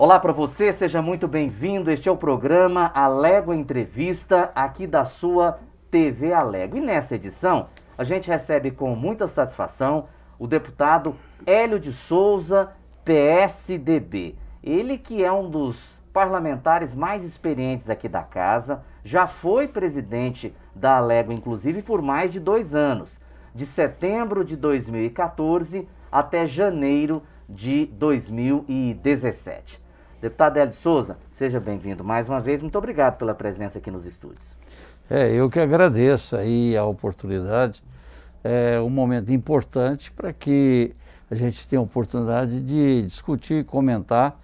Olá para você, seja muito bem-vindo. Este é o programa Alego Entrevista, aqui da sua TV Alego. E nessa edição, a gente recebe com muita satisfação o deputado Hélio de Souza, PSDB. Ele que é um dos parlamentares mais experientes aqui da casa, já foi presidente da Alego, inclusive, por mais de dois anos, de setembro de 2014 até janeiro de 2017. Deputado Hélio de Souza, seja bem-vindo mais uma vez. Muito obrigado pela presença aqui nos estúdios. É, eu que agradeço aí a oportunidade. É um momento importante para que a gente tenha a oportunidade de discutir, comentar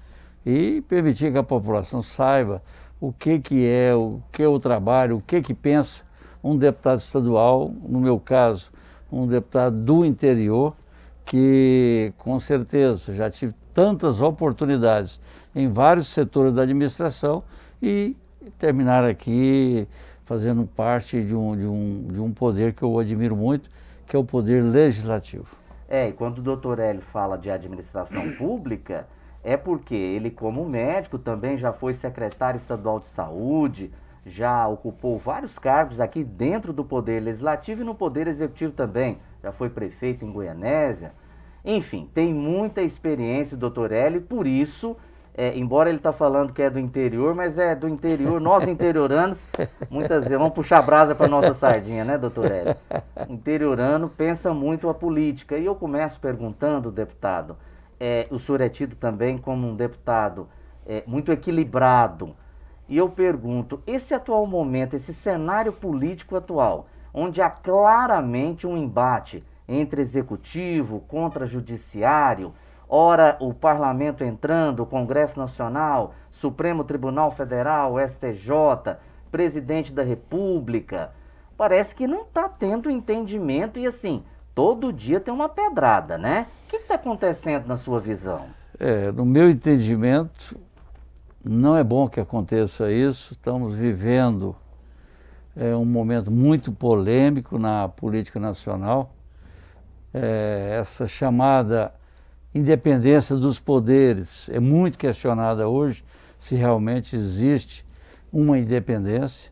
e permitir que a população saiba o que, que é, o que é o trabalho, o que, que pensa um deputado estadual, no meu caso, um deputado do interior, que com certeza já tive tantas oportunidades em vários setores da administração e terminar aqui fazendo parte de um, de um, de um poder que eu admiro muito, que é o poder legislativo. É, e quando o doutor Hélio fala de administração pública, é porque ele, como médico, também já foi secretário estadual de saúde, já ocupou vários cargos aqui dentro do Poder Legislativo e no Poder Executivo também. Já foi prefeito em Goianésia, enfim, tem muita experiência doutor Hélio, por isso, é, embora ele está falando que é do interior, mas é do interior, nós interioranos, muitas vezes, vamos puxar a brasa para nossa sardinha, né, doutor L? Interiorano pensa muito a política. E eu começo perguntando, deputado, é, o senhor é tido também como um deputado é, muito equilibrado. E eu pergunto, esse atual momento, esse cenário político atual, onde há claramente um embate entre executivo, contra-judiciário, ora o parlamento entrando, o Congresso Nacional, Supremo Tribunal Federal, STJ, presidente da República. Parece que não está tendo entendimento e assim, todo dia tem uma pedrada, né? O que está acontecendo na sua visão? É, no meu entendimento, não é bom que aconteça isso. Estamos vivendo é, um momento muito polêmico na política nacional é, essa chamada independência dos poderes. É muito questionada hoje se realmente existe uma independência.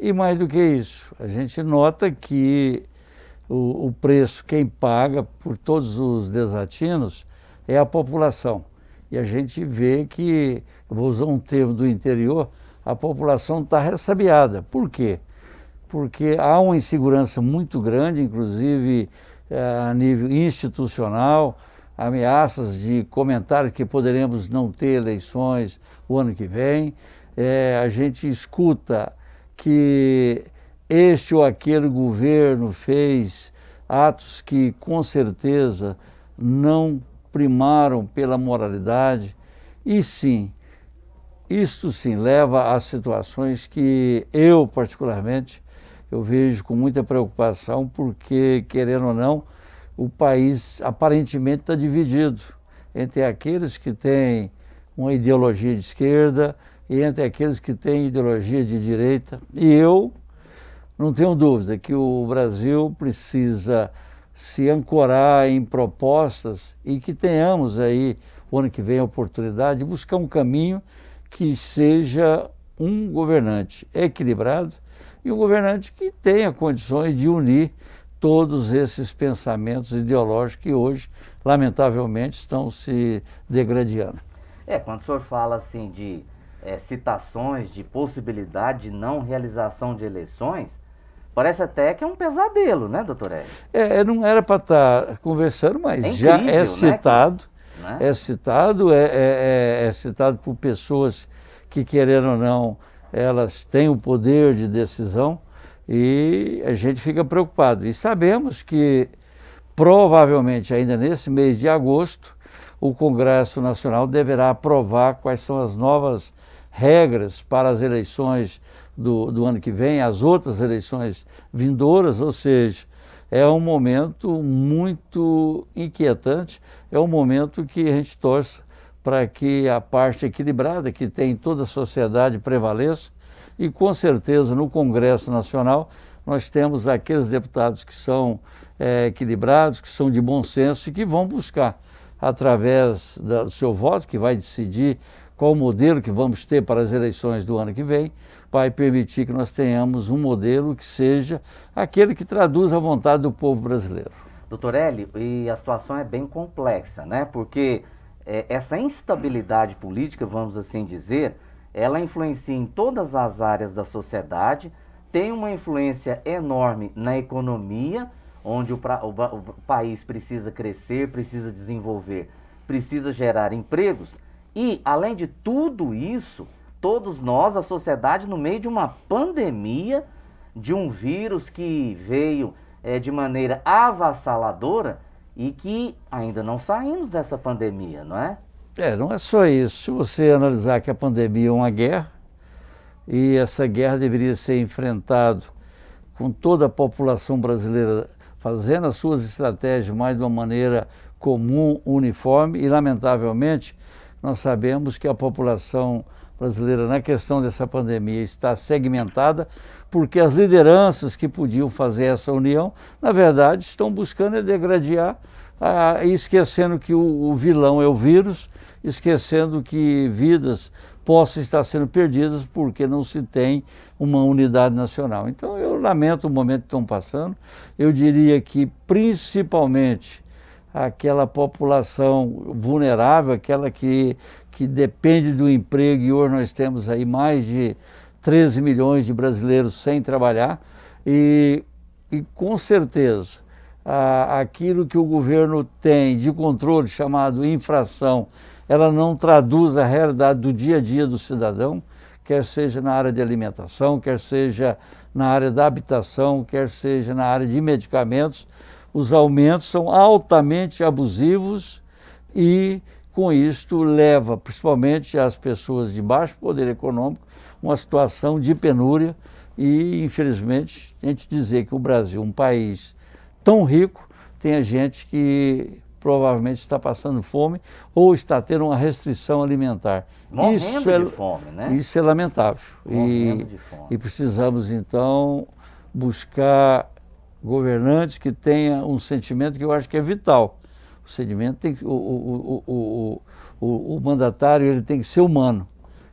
E mais do que isso, a gente nota que o, o preço, quem paga por todos os desatinos, é a população. E a gente vê que, vou usar um termo do interior, a população está ressabiada. Por quê? Porque há uma insegurança muito grande, inclusive eh, a nível institucional, ameaças de comentar que poderemos não ter eleições o ano que vem. É, a gente escuta que este ou aquele governo fez atos que, com certeza, não primaram pela moralidade, e sim, isto sim leva a situações que eu, particularmente, eu vejo com muita preocupação, porque, querendo ou não, o país aparentemente está dividido entre aqueles que têm uma ideologia de esquerda e entre aqueles que têm ideologia de direita. E eu não tenho dúvida que o Brasil precisa se ancorar em propostas e que tenhamos aí, o ano que vem, a oportunidade de buscar um caminho que seja um governante equilibrado e um governante que tenha condições de unir todos esses pensamentos ideológicos que hoje, lamentavelmente, estão se degradando. É, quando o senhor fala assim de é, citações, de possibilidade de não realização de eleições, Parece até que é um pesadelo, né, doutor Ed? É, é, não era para estar tá conversando, mas é incrível, já é né, citado. Né? É citado, é, é, é, é, citado por pessoas que, querendo ou não, elas têm o poder de decisão e a gente fica preocupado. E sabemos que provavelmente ainda nesse mês de agosto o Congresso Nacional deverá aprovar quais são as novas regras para as eleições do, do ano que vem, as outras eleições vindouras, ou seja, é um momento muito inquietante, é um momento que a gente torce para que a parte equilibrada que tem toda a sociedade prevaleça e com certeza no Congresso Nacional nós temos aqueles deputados que são é, equilibrados, que são de bom senso e que vão buscar, através da, do seu voto, que vai decidir qual o modelo que vamos ter para as eleições do ano que vem, vai permitir que nós tenhamos um modelo que seja aquele que traduz a vontade do povo brasileiro. Doutor Eli, e a situação é bem complexa, né? Porque é, essa instabilidade política, vamos assim dizer, ela influencia em todas as áreas da sociedade, tem uma influência enorme na economia, onde o, pra, o, o país precisa crescer, precisa desenvolver, precisa gerar empregos. E, além de tudo isso, todos nós, a sociedade, no meio de uma pandemia, de um vírus que veio é, de maneira avassaladora, e que ainda não saímos dessa pandemia, não é? É, não é só isso. Se você analisar que a pandemia é uma guerra e essa guerra deveria ser enfrentada com toda a população brasileira fazendo as suas estratégias mais de uma maneira comum, uniforme e lamentavelmente nós sabemos que a população brasileira na questão dessa pandemia está segmentada porque as lideranças que podiam fazer essa união, na verdade, estão buscando é degradar, ah, esquecendo que o, o vilão é o vírus, esquecendo que vidas possam estar sendo perdidas porque não se tem uma unidade nacional. Então, eu lamento o momento que estão passando. Eu diria que, principalmente, aquela população vulnerável, aquela que, que depende do emprego, e hoje nós temos aí mais de 13 milhões de brasileiros sem trabalhar e, e com certeza, a, aquilo que o governo tem de controle chamado infração, ela não traduz a realidade do dia a dia do cidadão, quer seja na área de alimentação, quer seja na área da habitação, quer seja na área de medicamentos. Os aumentos são altamente abusivos e com isto leva principalmente as pessoas de baixo poder econômico uma situação de penúria e infelizmente a gente dizer que o Brasil, um país tão rico, tem a gente que provavelmente está passando fome ou está tendo uma restrição alimentar. Morrendo isso é, de fome, né? Isso é lamentável. Morrendo e, de fome. e precisamos então buscar governantes que tenham um sentimento que eu acho que é vital, o sedimento tem que, o, o, o, o, mandatário ele tem que ser humano.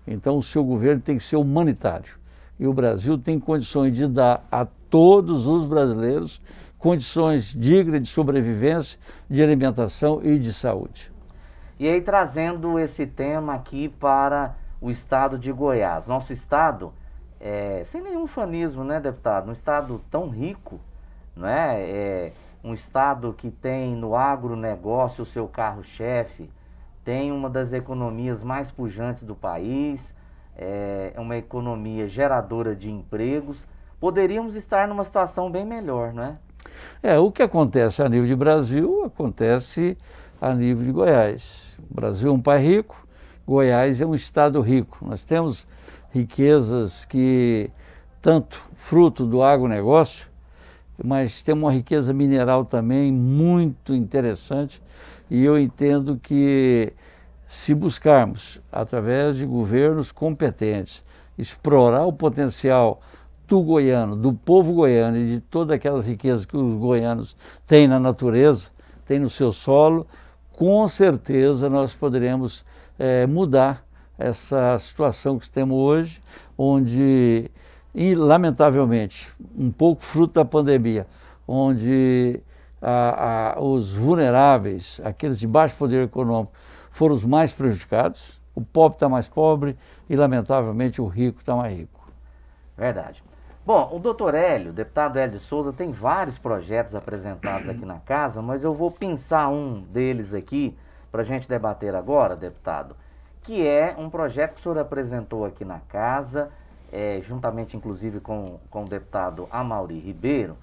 Então o seu governo tem que ser humanitário. E o Brasil tem condições de dar a todos os brasileiros condições dignas de sobrevivência, de alimentação e de saúde. E aí trazendo esse tema aqui para o estado de Goiás. Nosso estado, é, sem nenhum fanismo, né, deputado? Um estado tão rico, né? É, é um estado que tem no agronegócio o seu carro-chefe, tem uma das economias mais pujantes do país, é, é uma economia geradora de empregos, poderíamos estar numa situação bem melhor, não é? É, o que acontece a nível de Brasil acontece a nível de Goiás. O Brasil é um país rico, Goiás é um estado rico. Nós temos riquezas que, tanto fruto do agronegócio, mas tem uma riqueza mineral também muito interessante e eu entendo que se buscarmos, através de governos competentes, explorar o potencial do goiano, do povo goiano e de todas aquelas riquezas que os goianos têm na natureza, têm no seu solo, com certeza nós poderemos é, mudar essa situação que temos hoje, onde e, lamentavelmente, um pouco fruto da pandemia, onde a, a, os vulneráveis, aqueles de baixo poder econômico, foram os mais prejudicados, o pobre está mais pobre e, lamentavelmente, o rico está mais rico. Verdade. Bom, o doutor Hélio, o deputado Hélio de Souza, tem vários projetos apresentados aqui na casa, mas eu vou pensar um deles aqui para a gente debater agora, deputado, que é um projeto que o senhor apresentou aqui na casa é, juntamente inclusive com, com o deputado Amauri Ribeiro,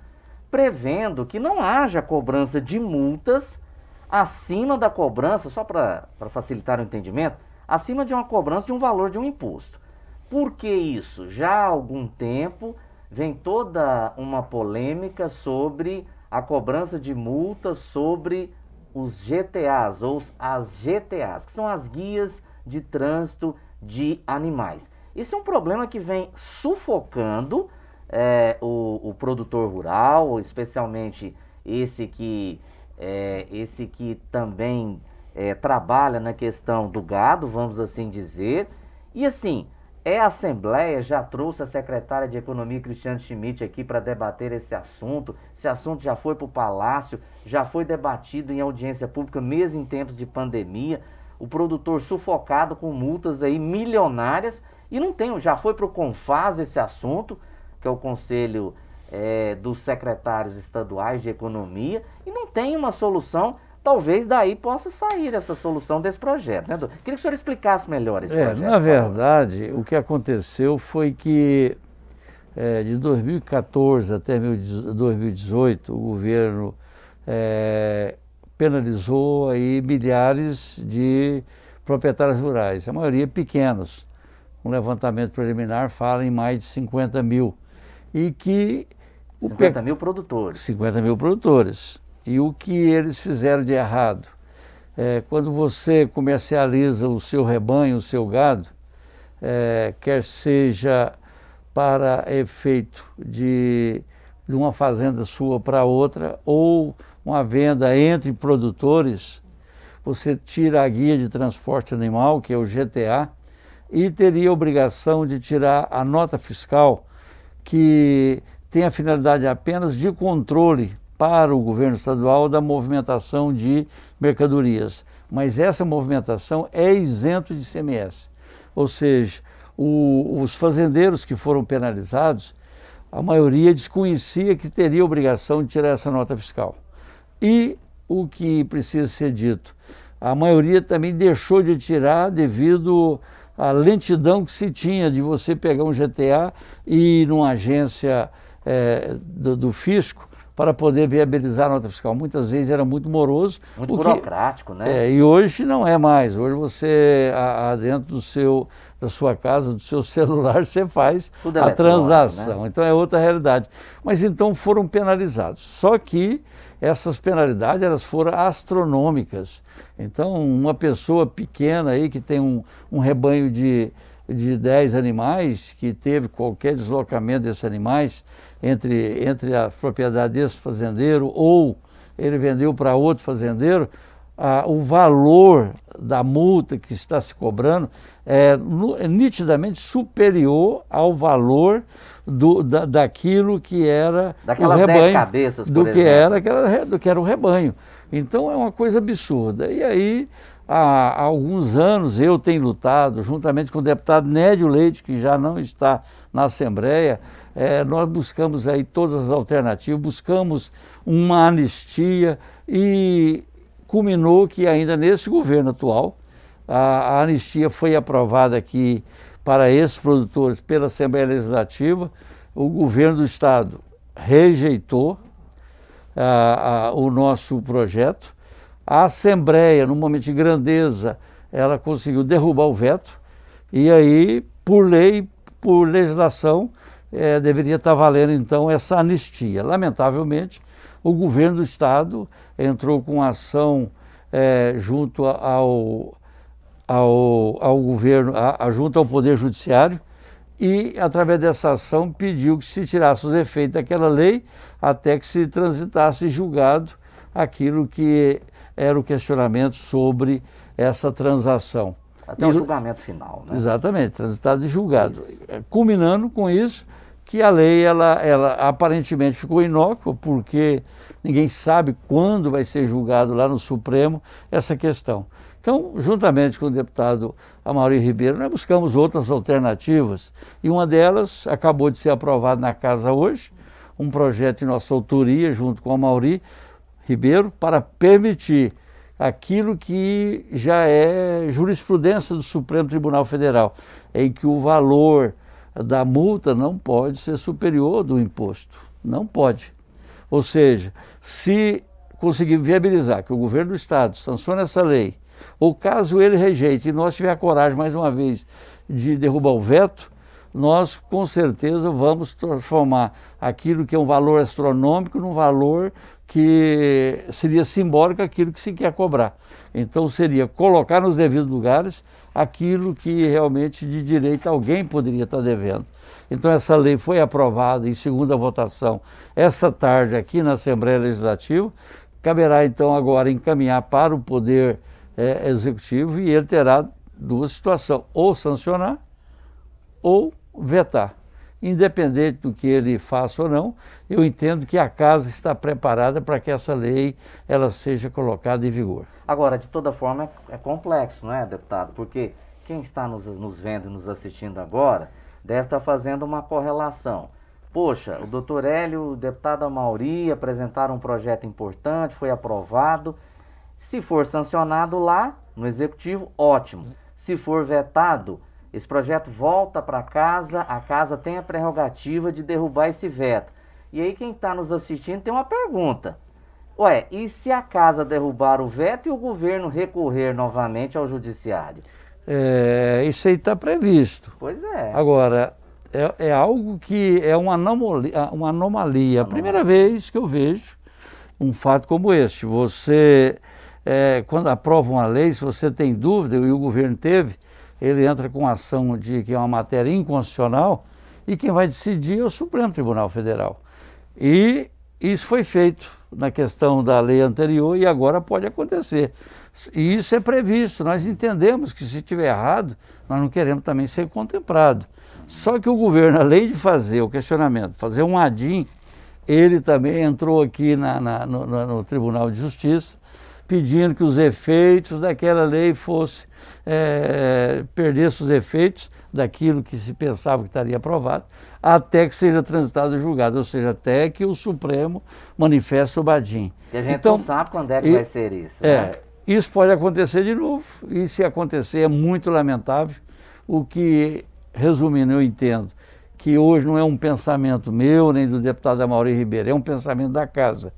prevendo que não haja cobrança de multas acima da cobrança, só para facilitar o entendimento, acima de uma cobrança de um valor de um imposto. Por que isso? Já há algum tempo vem toda uma polêmica sobre a cobrança de multas sobre os GTAs ou as GTAs, que são as guias de trânsito de animais. Isso é um problema que vem sufocando é, o, o, produtor rural, especialmente esse que, é, esse que também é, trabalha na questão do gado, vamos assim dizer. E assim, é a Assembleia já trouxe a secretária de Economia, Cristiane Schmidt, aqui para debater esse assunto. Esse assunto já foi para o Palácio, já foi debatido em audiência pública, mesmo em tempos de pandemia. O produtor sufocado com multas aí milionárias e não tem, já foi para o CONFAS esse assunto, que é o Conselho é, dos Secretários Estaduais de Economia, e não tem uma solução. Talvez daí possa sair essa solução desse projeto, né, Queria que o senhor explicasse melhor esse é, projeto. Na verdade, o que aconteceu foi que é, de 2014 até 2018, o governo é, penalizou aí milhares de proprietários rurais, a maioria pequenos um levantamento preliminar fala em mais de 50 mil. E que. 50 pe... mil produtores. 50 mil produtores. E o que eles fizeram de errado? É, quando você comercializa o seu rebanho, o seu gado, é, quer seja para efeito de, de uma fazenda sua para outra, ou uma venda entre produtores, você tira a guia de transporte animal, que é o GTA, e teria a obrigação de tirar a nota fiscal, que tem a finalidade apenas de controle para o governo estadual da movimentação de mercadorias. Mas essa movimentação é isento de CMS. Ou seja, o, os fazendeiros que foram penalizados, a maioria desconhecia que teria obrigação de tirar essa nota fiscal. E o que precisa ser dito, a maioria também deixou de tirar devido a lentidão que se tinha de você pegar um GTA e ir numa agência é, do, do, fisco para poder viabilizar a nota fiscal. Muitas vezes era muito moroso. Muito burocrático, que, né? É, e hoje não é mais. Hoje você, a, a dentro do seu, da sua casa, do seu celular, você faz a transação. Né? Então é outra realidade. Mas então foram penalizados. Só que essas penalidades elas foram astronômicas. Então, uma pessoa pequena aí que tem um, um rebanho de, de 10 animais, que teve qualquer deslocamento desses animais entre, entre a propriedade desse fazendeiro ou ele vendeu para outro fazendeiro, ah, o valor da multa que está se cobrando é, é nitidamente superior ao valor do, da, daquilo que era Daquelas o rebanho, dez cabeças, do que era, que era do que era o rebanho. Então é uma coisa absurda. E aí há, há alguns anos eu tenho lutado juntamente com o deputado Nédio Leite, que já não está na Assembleia, é, nós buscamos aí todas as alternativas, buscamos uma anistia e culminou que ainda nesse governo atual a, a anistia foi aprovada aqui para esses produtores pela Assembleia Legislativa, o governo do Estado rejeitou ah, ah, o nosso projeto. A Assembleia, num momento de grandeza, ela conseguiu derrubar o veto e aí, por lei, por legislação, eh, deveria estar valendo então essa anistia. Lamentavelmente, o governo do Estado entrou com ação eh, junto ao ao, ao governo, à, junto ao Poder Judiciário, e, através dessa ação, pediu que se tirasse os efeitos daquela lei até que se transitasse julgado aquilo que era o questionamento sobre essa transação. Até e, o julgamento final, né? Exatamente, transitado e julgado. Isso. É, culminando com isso, que a lei ela, ela aparentemente ficou inócua, porque ninguém sabe quando vai ser julgado lá no Supremo essa questão. Então, juntamente com o deputado Amaury Ribeiro, nós buscamos outras alternativas e uma delas acabou de ser aprovada na casa hoje, um projeto de nossa autoria junto com a Amaury Ribeiro para permitir aquilo que já é jurisprudência do Supremo Tribunal Federal, em que o valor da multa não pode ser superior do imposto, não pode. Ou seja, se conseguir viabilizar que o governo do estado sancione essa lei ou caso ele rejeite e nós tiver a coragem, mais uma vez, de derrubar o veto, nós com certeza vamos transformar aquilo que é um valor astronômico num valor que seria simbólico aquilo que se quer cobrar. Então seria colocar nos devidos lugares aquilo que realmente de direito alguém poderia estar devendo. Então essa lei foi aprovada em segunda votação essa tarde aqui na Assembleia Legislativa. Caberá então agora encaminhar para o Poder é, executivo e ele terá duas situações, ou sancionar ou vetar. Independente do que ele faça ou não, eu entendo que a casa está preparada para que essa lei ela seja colocada em vigor. Agora, de toda forma, é, é complexo, não é, deputado? Porque quem está nos, nos vendo e nos assistindo agora deve estar fazendo uma correlação. Poxa, o doutor Hélio, o deputado Amauri apresentaram um projeto importante, foi aprovado, se for sancionado lá no executivo, ótimo. Se for vetado, esse projeto volta para casa, a casa tem a prerrogativa de derrubar esse veto. E aí quem está nos assistindo tem uma pergunta. Ué, e se a casa derrubar o veto e o governo recorrer novamente ao judiciário? É, isso aí está previsto. Pois é. Agora, é, é, algo que é uma anomalia, uma anomalia. A primeira vez que eu vejo um fato como este. Você é, quando aprovam uma lei, se você tem dúvida, e o governo teve, ele entra com ação de que é uma matéria inconstitucional, e quem vai decidir é o Supremo Tribunal Federal. E isso foi feito na questão da lei anterior e agora pode acontecer. E isso é previsto, nós entendemos que se estiver errado, nós não queremos também ser contemplado. Só que o governo, além de fazer o questionamento, fazer um adim, ele também entrou aqui na, na, no, no Tribunal de Justiça pedindo que os efeitos daquela lei fossem, é, perdesse os efeitos daquilo que se pensava que estaria aprovado, até que seja transitado e julgado, ou seja, até que o Supremo manifeste o Badim. E a gente então, não sabe quando é que e, vai ser isso. É, né? Isso pode acontecer de novo, e se acontecer é muito lamentável. O que, resumindo, eu entendo que hoje não é um pensamento meu nem do deputado Amaury Ribeiro, é um pensamento da casa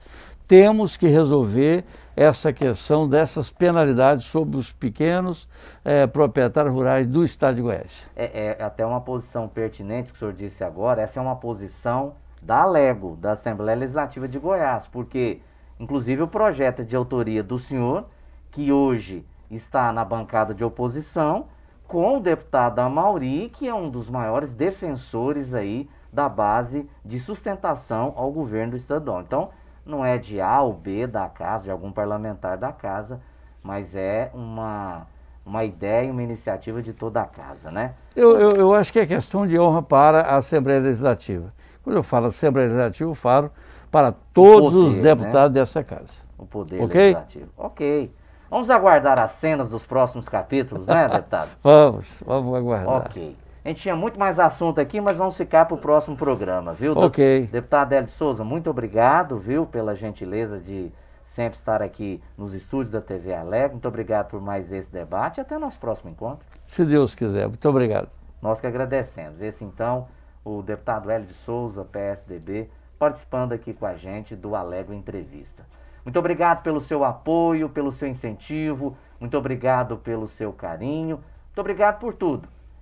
temos que resolver essa questão dessas penalidades sobre os pequenos é, proprietários rurais do estado de Goiás. É, é, até uma posição pertinente que o senhor disse agora, essa é uma posição da Lego, da Assembleia Legislativa de Goiás, porque, inclusive, o projeto é de autoria do senhor, que hoje está na bancada de oposição, com o deputado Amauri, que é um dos maiores defensores aí da base de sustentação ao governo do estadual. Então, não é de A ou B da casa, de algum parlamentar da casa, mas é uma, uma ideia e uma iniciativa de toda a casa, né? Eu, eu, eu acho que é questão de honra para a Assembleia Legislativa. Quando eu falo Assembleia Legislativa, eu falo para todos poder, os né? deputados né? dessa casa. O poder okay? legislativo. Ok. Vamos aguardar as cenas dos próximos capítulos, né, deputado? vamos, vamos aguardar. Ok. A gente tinha muito mais assunto aqui, mas vamos ficar para o próximo programa, viu? Ok. Deputado Hélio de Souza, muito obrigado, viu, pela gentileza de sempre estar aqui nos estúdios da TV Alegre. Muito obrigado por mais esse debate e até o nosso próximo encontro. Se Deus quiser. Muito obrigado. Nós que agradecemos. Esse, então, o deputado Hélio de Souza, PSDB, participando aqui com a gente do Alegre Entrevista. Muito obrigado pelo seu apoio, pelo seu incentivo, muito obrigado pelo seu carinho, muito obrigado por tudo